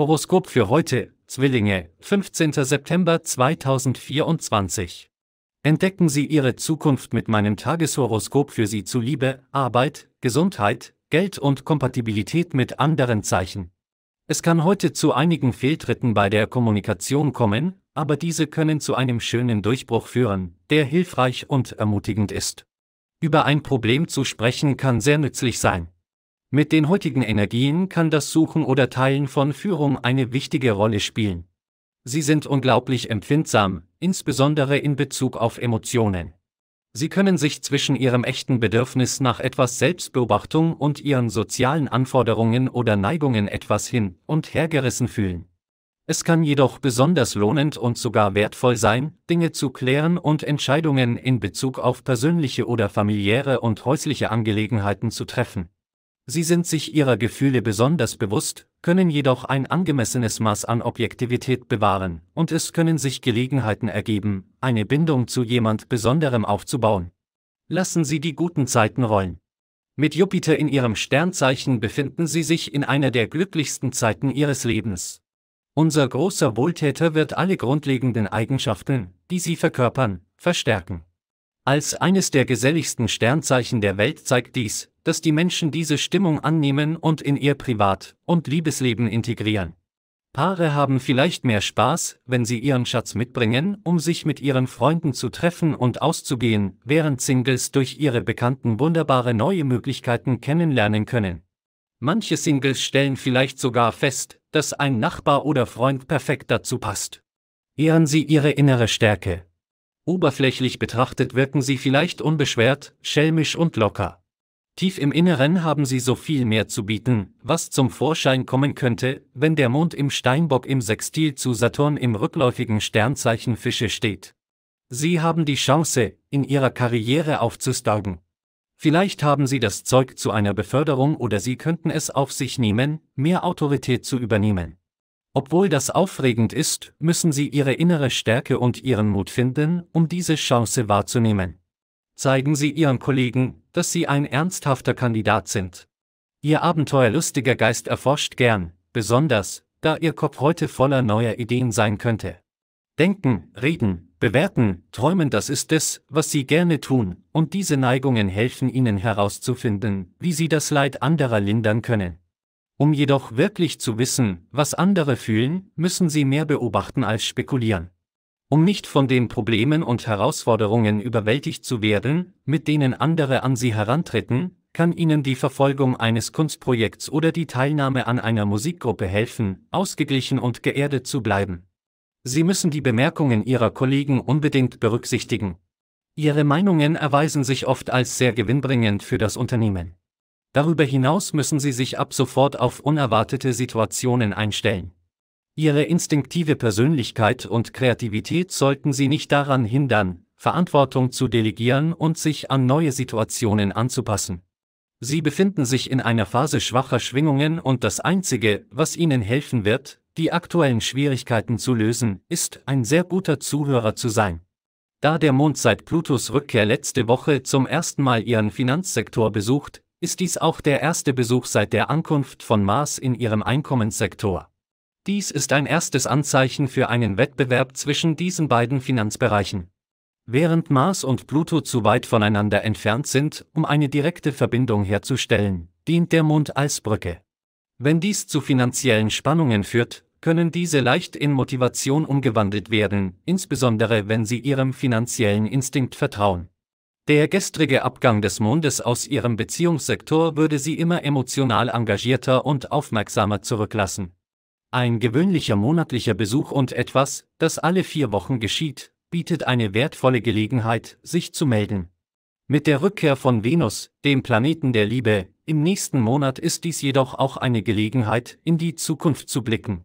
Horoskop für heute, Zwillinge, 15. September 2024. Entdecken Sie Ihre Zukunft mit meinem Tageshoroskop für Sie zu Liebe, Arbeit, Gesundheit, Geld und Kompatibilität mit anderen Zeichen. Es kann heute zu einigen Fehltritten bei der Kommunikation kommen, aber diese können zu einem schönen Durchbruch führen, der hilfreich und ermutigend ist. Über ein Problem zu sprechen kann sehr nützlich sein. Mit den heutigen Energien kann das Suchen oder Teilen von Führung eine wichtige Rolle spielen. Sie sind unglaublich empfindsam, insbesondere in Bezug auf Emotionen. Sie können sich zwischen ihrem echten Bedürfnis nach etwas Selbstbeobachtung und ihren sozialen Anforderungen oder Neigungen etwas hin und hergerissen fühlen. Es kann jedoch besonders lohnend und sogar wertvoll sein, Dinge zu klären und Entscheidungen in Bezug auf persönliche oder familiäre und häusliche Angelegenheiten zu treffen. Sie sind sich ihrer Gefühle besonders bewusst, können jedoch ein angemessenes Maß an Objektivität bewahren, und es können sich Gelegenheiten ergeben, eine Bindung zu jemand Besonderem aufzubauen. Lassen Sie die guten Zeiten rollen. Mit Jupiter in Ihrem Sternzeichen befinden Sie sich in einer der glücklichsten Zeiten Ihres Lebens. Unser großer Wohltäter wird alle grundlegenden Eigenschaften, die Sie verkörpern, verstärken. Als eines der geselligsten Sternzeichen der Welt zeigt dies, dass die Menschen diese Stimmung annehmen und in ihr Privat- und Liebesleben integrieren. Paare haben vielleicht mehr Spaß, wenn sie ihren Schatz mitbringen, um sich mit ihren Freunden zu treffen und auszugehen, während Singles durch ihre Bekannten wunderbare neue Möglichkeiten kennenlernen können. Manche Singles stellen vielleicht sogar fest, dass ein Nachbar oder Freund perfekt dazu passt. Ehren Sie Ihre innere Stärke. Oberflächlich betrachtet wirken Sie vielleicht unbeschwert, schelmisch und locker. Tief im Inneren haben sie so viel mehr zu bieten, was zum Vorschein kommen könnte, wenn der Mond im Steinbock im Sextil zu Saturn im rückläufigen Sternzeichen Fische steht. Sie haben die Chance, in ihrer Karriere aufzusteigen. Vielleicht haben sie das Zeug zu einer Beförderung oder sie könnten es auf sich nehmen, mehr Autorität zu übernehmen. Obwohl das aufregend ist, müssen sie ihre innere Stärke und ihren Mut finden, um diese Chance wahrzunehmen. Zeigen Sie Ihren Kollegen, dass Sie ein ernsthafter Kandidat sind. Ihr abenteuerlustiger Geist erforscht gern, besonders, da Ihr Kopf heute voller neuer Ideen sein könnte. Denken, reden, bewerten, träumen, das ist es, was Sie gerne tun, und diese Neigungen helfen Ihnen herauszufinden, wie Sie das Leid anderer lindern können. Um jedoch wirklich zu wissen, was andere fühlen, müssen Sie mehr beobachten als spekulieren um nicht von den Problemen und Herausforderungen überwältigt zu werden, mit denen andere an sie herantreten, kann ihnen die Verfolgung eines Kunstprojekts oder die Teilnahme an einer Musikgruppe helfen, ausgeglichen und geerdet zu bleiben. Sie müssen die Bemerkungen Ihrer Kollegen unbedingt berücksichtigen. Ihre Meinungen erweisen sich oft als sehr gewinnbringend für das Unternehmen. Darüber hinaus müssen Sie sich ab sofort auf unerwartete Situationen einstellen. Ihre instinktive Persönlichkeit und Kreativität sollten Sie nicht daran hindern, Verantwortung zu delegieren und sich an neue Situationen anzupassen. Sie befinden sich in einer Phase schwacher Schwingungen und das Einzige, was Ihnen helfen wird, die aktuellen Schwierigkeiten zu lösen, ist ein sehr guter Zuhörer zu sein. Da der Mond seit Plutos Rückkehr letzte Woche zum ersten Mal Ihren Finanzsektor besucht, ist dies auch der erste Besuch seit der Ankunft von Mars in Ihrem Einkommenssektor. Dies ist ein erstes Anzeichen für einen Wettbewerb zwischen diesen beiden Finanzbereichen. Während Mars und Pluto zu weit voneinander entfernt sind, um eine direkte Verbindung herzustellen, dient der Mond als Brücke. Wenn dies zu finanziellen Spannungen führt, können diese leicht in Motivation umgewandelt werden, insbesondere wenn sie ihrem finanziellen Instinkt vertrauen. Der gestrige Abgang des Mondes aus ihrem Beziehungssektor würde sie immer emotional engagierter und aufmerksamer zurücklassen. Ein gewöhnlicher monatlicher Besuch und etwas, das alle vier Wochen geschieht, bietet eine wertvolle Gelegenheit, sich zu melden. Mit der Rückkehr von Venus, dem Planeten der Liebe, im nächsten Monat ist dies jedoch auch eine Gelegenheit, in die Zukunft zu blicken.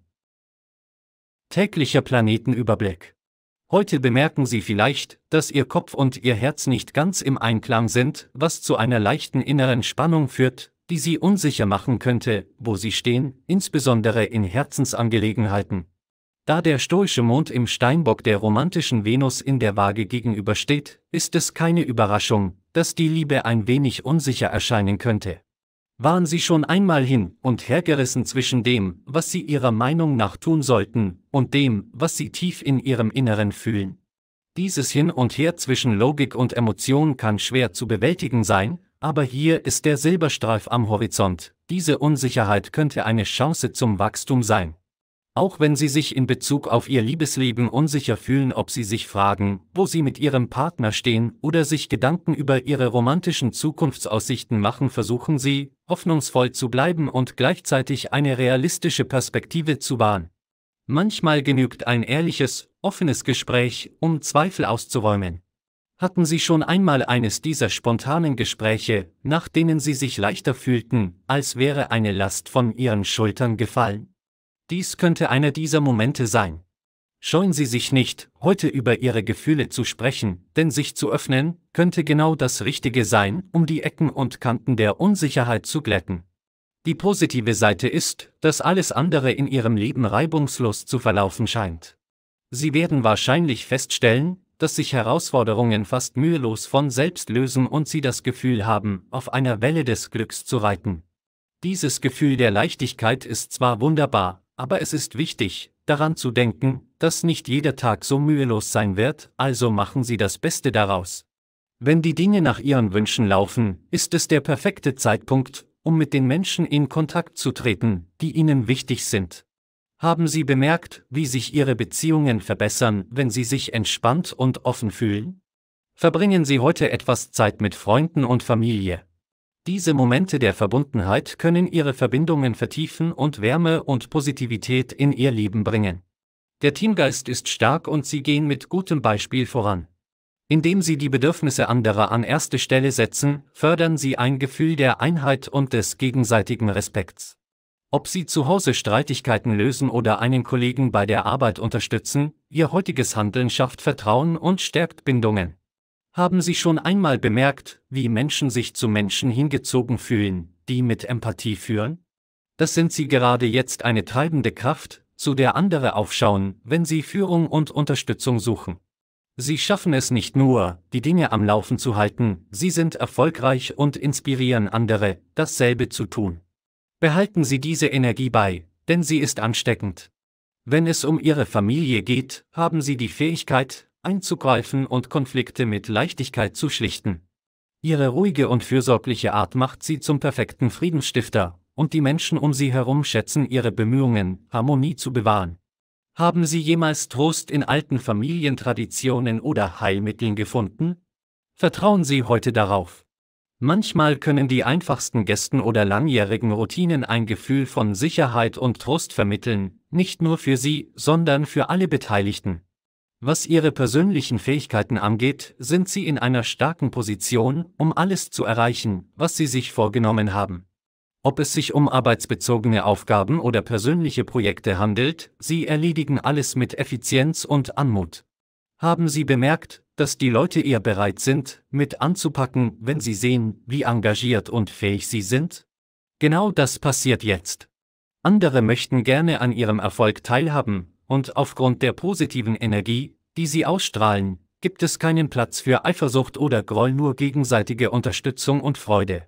Täglicher Planetenüberblick. Heute bemerken Sie vielleicht, dass Ihr Kopf und Ihr Herz nicht ganz im Einklang sind, was zu einer leichten inneren Spannung führt, die sie unsicher machen könnte, wo sie stehen, insbesondere in Herzensangelegenheiten. Da der stoische Mond im Steinbock der romantischen Venus in der Waage gegenübersteht, ist es keine Überraschung, dass die Liebe ein wenig unsicher erscheinen könnte. Waren Sie schon einmal hin und hergerissen zwischen dem, was Sie Ihrer Meinung nach tun sollten, und dem, was Sie tief in Ihrem Inneren fühlen? Dieses Hin und Her zwischen Logik und Emotion kann schwer zu bewältigen sein, aber hier ist der Silberstreif am Horizont, diese Unsicherheit könnte eine Chance zum Wachstum sein. Auch wenn Sie sich in Bezug auf Ihr Liebesleben unsicher fühlen, ob Sie sich fragen, wo Sie mit Ihrem Partner stehen oder sich Gedanken über Ihre romantischen Zukunftsaussichten machen, versuchen Sie, hoffnungsvoll zu bleiben und gleichzeitig eine realistische Perspektive zu wahren. Manchmal genügt ein ehrliches, offenes Gespräch, um Zweifel auszuräumen. Hatten Sie schon einmal eines dieser spontanen Gespräche, nach denen Sie sich leichter fühlten, als wäre eine Last von Ihren Schultern gefallen? Dies könnte einer dieser Momente sein. Scheuen Sie sich nicht, heute über Ihre Gefühle zu sprechen, denn sich zu öffnen, könnte genau das Richtige sein, um die Ecken und Kanten der Unsicherheit zu glätten. Die positive Seite ist, dass alles andere in Ihrem Leben reibungslos zu verlaufen scheint. Sie werden wahrscheinlich feststellen, dass sich Herausforderungen fast mühelos von selbst lösen und sie das Gefühl haben, auf einer Welle des Glücks zu reiten. Dieses Gefühl der Leichtigkeit ist zwar wunderbar, aber es ist wichtig, daran zu denken, dass nicht jeder Tag so mühelos sein wird, also machen Sie das Beste daraus. Wenn die Dinge nach Ihren Wünschen laufen, ist es der perfekte Zeitpunkt, um mit den Menschen in Kontakt zu treten, die Ihnen wichtig sind. Haben Sie bemerkt, wie sich Ihre Beziehungen verbessern, wenn Sie sich entspannt und offen fühlen? Verbringen Sie heute etwas Zeit mit Freunden und Familie. Diese Momente der Verbundenheit können Ihre Verbindungen vertiefen und Wärme und Positivität in Ihr Leben bringen. Der Teamgeist ist stark und Sie gehen mit gutem Beispiel voran. Indem Sie die Bedürfnisse anderer an erste Stelle setzen, fördern Sie ein Gefühl der Einheit und des gegenseitigen Respekts. Ob Sie zu Hause Streitigkeiten lösen oder einen Kollegen bei der Arbeit unterstützen, Ihr heutiges Handeln schafft Vertrauen und stärkt Bindungen. Haben Sie schon einmal bemerkt, wie Menschen sich zu Menschen hingezogen fühlen, die mit Empathie führen? Das sind Sie gerade jetzt eine treibende Kraft, zu der andere aufschauen, wenn Sie Führung und Unterstützung suchen. Sie schaffen es nicht nur, die Dinge am Laufen zu halten, Sie sind erfolgreich und inspirieren andere, dasselbe zu tun. Behalten Sie diese Energie bei, denn sie ist ansteckend. Wenn es um Ihre Familie geht, haben Sie die Fähigkeit, einzugreifen und Konflikte mit Leichtigkeit zu schlichten. Ihre ruhige und fürsorgliche Art macht Sie zum perfekten Friedensstifter, und die Menschen um Sie herum schätzen Ihre Bemühungen, Harmonie zu bewahren. Haben Sie jemals Trost in alten Familientraditionen oder Heilmitteln gefunden? Vertrauen Sie heute darauf. Manchmal können die einfachsten Gästen oder langjährigen Routinen ein Gefühl von Sicherheit und Trost vermitteln, nicht nur für sie, sondern für alle Beteiligten. Was ihre persönlichen Fähigkeiten angeht, sind sie in einer starken Position, um alles zu erreichen, was sie sich vorgenommen haben. Ob es sich um arbeitsbezogene Aufgaben oder persönliche Projekte handelt, sie erledigen alles mit Effizienz und Anmut. Haben Sie bemerkt, dass die Leute eher bereit sind, mit anzupacken, wenn sie sehen, wie engagiert und fähig sie sind? Genau das passiert jetzt. Andere möchten gerne an ihrem Erfolg teilhaben, und aufgrund der positiven Energie, die sie ausstrahlen, gibt es keinen Platz für Eifersucht oder Groll, nur gegenseitige Unterstützung und Freude.